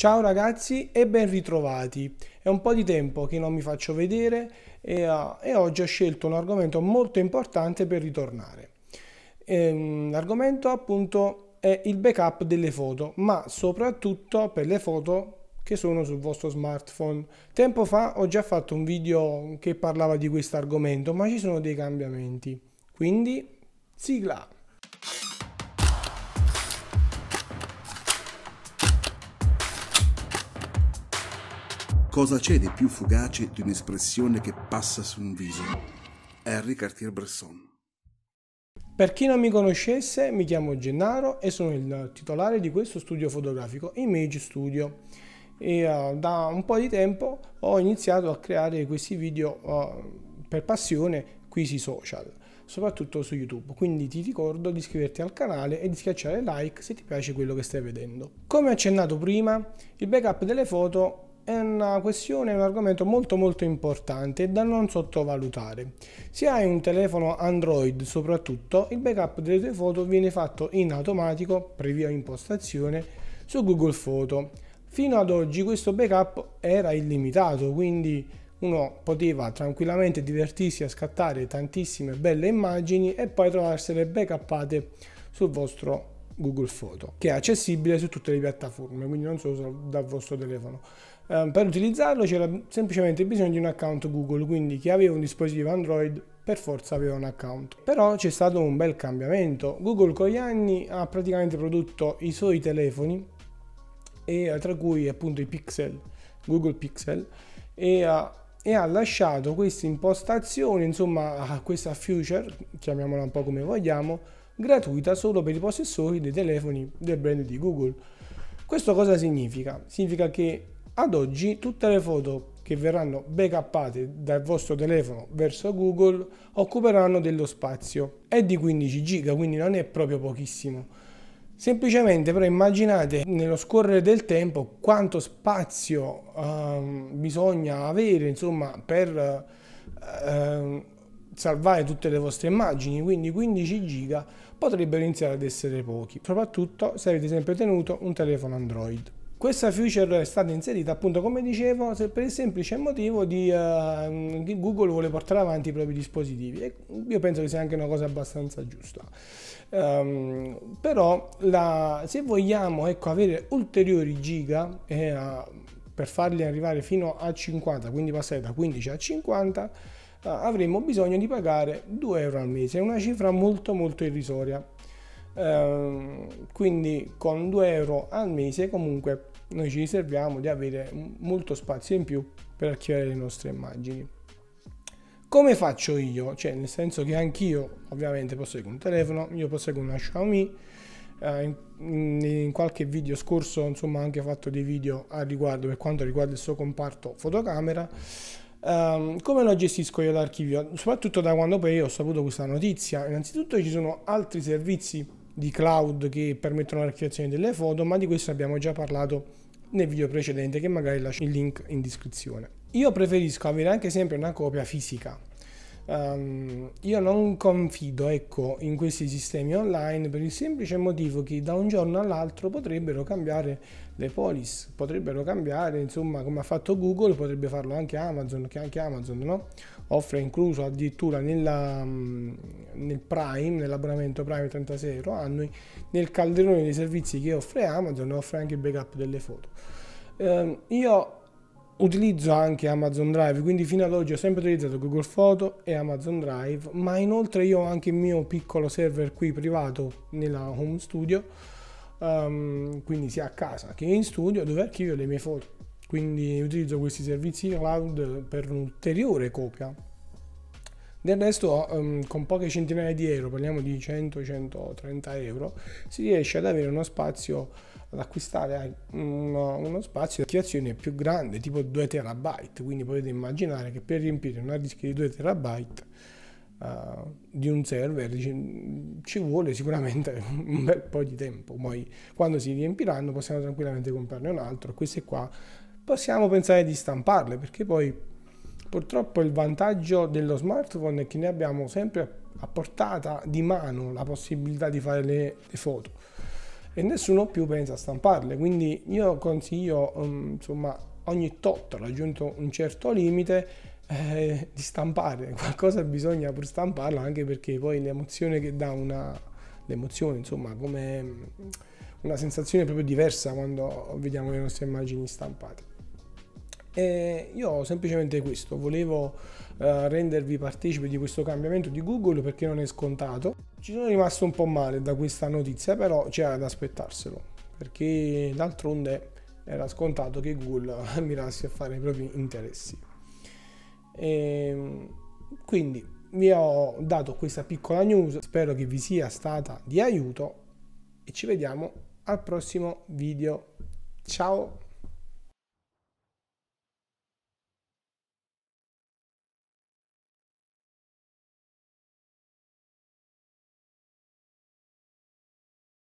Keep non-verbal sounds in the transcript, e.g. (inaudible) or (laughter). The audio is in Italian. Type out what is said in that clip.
Ciao ragazzi e ben ritrovati. È un po' di tempo che non mi faccio vedere e, uh, e oggi ho scelto un argomento molto importante per ritornare. Ehm, l'argomento appunto è il backup delle foto, ma soprattutto per le foto che sono sul vostro smartphone. Tempo fa ho già fatto un video che parlava di questo argomento, ma ci sono dei cambiamenti. Quindi sigla! Cosa c'è di più fugace di un'espressione che passa su un viso? Henri Cartier-Bresson. Per chi non mi conoscesse, mi chiamo Gennaro e sono il titolare di questo studio fotografico, Image Studio. E, uh, da un po' di tempo ho iniziato a creare questi video uh, per passione qui sui social, soprattutto su YouTube. Quindi ti ricordo di iscriverti al canale e di schiacciare like se ti piace quello che stai vedendo. Come accennato prima, il backup delle foto è una questione, un argomento molto molto importante da non sottovalutare. Se hai un telefono Android soprattutto, il backup delle tue foto viene fatto in automatico, previa impostazione, su Google Photo. Fino ad oggi questo backup era illimitato, quindi uno poteva tranquillamente divertirsi a scattare tantissime belle immagini e poi trovarsele backuppate sul vostro Google Photo, che è accessibile su tutte le piattaforme, quindi non solo dal vostro telefono. Ehm, per utilizzarlo c'era semplicemente bisogno di un account Google, quindi chi aveva un dispositivo Android per forza aveva un account. Però c'è stato un bel cambiamento. Google con gli anni ha praticamente prodotto i suoi telefoni, e, tra cui appunto i Pixel, Google Pixel, e ha, e ha lasciato queste impostazioni, insomma questa future, chiamiamola un po' come vogliamo, gratuita solo per i possessori dei telefoni del brand di Google. Questo cosa significa? Significa che ad oggi tutte le foto che verranno backuppate dal vostro telefono verso Google occuperanno dello spazio. È di 15 giga, quindi non è proprio pochissimo. Semplicemente però immaginate nello scorrere del tempo quanto spazio uh, bisogna avere insomma, per uh, salvare tutte le vostre immagini, quindi 15 giga potrebbero iniziare ad essere pochi, soprattutto se avete sempre tenuto un telefono Android. Questa feature è stata inserita appunto come dicevo per il semplice motivo di, uh, che Google vuole portare avanti i propri dispositivi e io penso che sia anche una cosa abbastanza giusta. Um, però la, se vogliamo ecco, avere ulteriori giga eh, per farli arrivare fino a 50, quindi passare da 15 a 50, uh, avremo bisogno di pagare 2 euro al mese, una cifra molto molto irrisoria Ehm, quindi con 2 euro al mese comunque noi ci riserviamo di avere molto spazio in più per archiviare le nostre immagini. Come faccio io? Cioè, nel senso che anch'io ovviamente posso posseggo un telefono, io posso posseggo una Xiaomi, eh, in, in, qualche video scorso insomma ho anche fatto dei video a riguardo per quanto riguarda il suo comparto fotocamera. Um, come lo gestisco io l'archivio? Soprattutto da quando poi ho saputo questa notizia. Innanzitutto ci sono altri servizi di cloud che permettono l'archiviazione delle foto, ma di questo abbiamo già parlato nel video precedente che magari lascio il link in descrizione. Io preferisco avere anche sempre una copia fisica Um, io non confido ecco, in questi sistemi online per il semplice motivo che da un giorno all'altro potrebbero cambiare le polis, potrebbero cambiare, insomma, come ha fatto Google, potrebbe farlo anche Amazon, che anche Amazon no? offre incluso addirittura nella, mm, nel Prime, nell'abbonamento Prime 36 euro annui, nel calderone dei servizi che offre Amazon, offre anche il backup delle foto. Um, io Utilizzo anche Amazon Drive, quindi fino ad oggi ho sempre utilizzato Google Photo e Amazon Drive, ma inoltre io ho anche il mio piccolo server qui privato nella home studio, um, quindi sia a casa che in studio, dove archivio le mie foto. Quindi utilizzo questi servizi cloud per un'ulteriore copia. Del resto, um, con poche centinaia di euro, parliamo di 100-130 euro, si riesce ad avere uno spazio ad acquistare uno, uno spazio di archiviazione più grande, tipo 2 terabyte, quindi potete immaginare che per riempire una disk di 2 terabyte Uh, di un server ci, ci, vuole sicuramente (laughs) un bel po' di tempo. Poi quando si riempiranno possiamo tranquillamente comprarne un altro. Queste qua possiamo pensare di stamparle perché poi purtroppo il vantaggio dello smartphone è che ne abbiamo sempre a portata di mano la possibilità di fare le, le foto e nessuno più pensa a stamparle. Quindi io consiglio, um, insomma, ogni tot raggiunto un certo limite eh, di stampare, (laughs) qualcosa bisogna pur stamparla anche perché poi l'emozione che dà una... l'emozione, insomma, come mm, una sensazione proprio diversa quando vediamo le nostre immagini stampate. E io ho semplicemente questo, volevo eh, rendervi partecipi di questo cambiamento di Google perché non è scontato. Ci sono rimasto un po' male da questa notizia, però c'era da aspettarselo, perché d'altronde era scontato che Google (laughs) mirasse a fare i propri interessi. E ehm, quindi vi ho dato questa piccola news, spero che vi sia stata di aiuto e ci vediamo al prossimo video. Ciao!